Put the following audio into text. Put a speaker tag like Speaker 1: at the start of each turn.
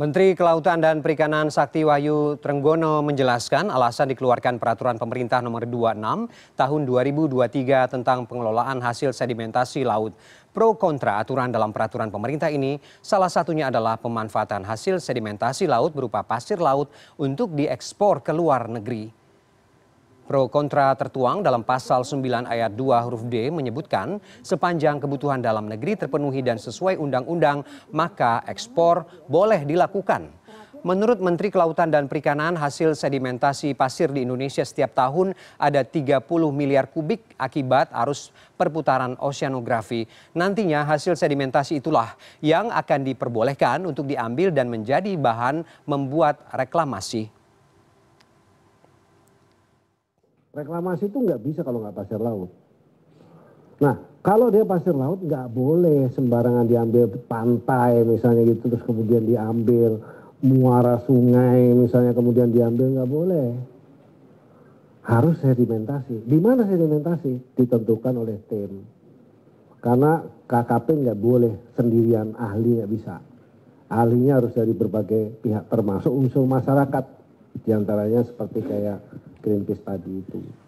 Speaker 1: Menteri Kelautan dan Perikanan Sakti Wahyu Trenggono menjelaskan alasan dikeluarkan peraturan pemerintah nomor 26 tahun 2023 tentang pengelolaan hasil sedimentasi laut. Pro kontra aturan dalam peraturan pemerintah ini salah satunya adalah pemanfaatan hasil sedimentasi laut berupa pasir laut untuk diekspor ke luar negeri. Pro kontra tertuang dalam pasal 9 ayat 2 huruf D menyebutkan sepanjang kebutuhan dalam negeri terpenuhi dan sesuai undang-undang maka ekspor boleh dilakukan. Menurut Menteri Kelautan dan Perikanan, hasil sedimentasi pasir di Indonesia setiap tahun ada 30 miliar kubik akibat arus perputaran oceanografi. Nantinya hasil sedimentasi itulah yang akan diperbolehkan untuk diambil dan menjadi bahan membuat reklamasi
Speaker 2: reklamasi itu nggak bisa kalau nggak pasir laut. Nah, kalau dia pasir laut nggak boleh sembarangan diambil pantai misalnya gitu, terus kemudian diambil muara sungai misalnya kemudian diambil nggak boleh. Harus sedimentasi. Di mana sedimentasi? Ditentukan oleh tim. Karena KKP nggak boleh sendirian, ahli nggak bisa. Ahlinya harus dari berbagai pihak, termasuk unsur masyarakat. Di antaranya seperti kayak Greenpeace tadi itu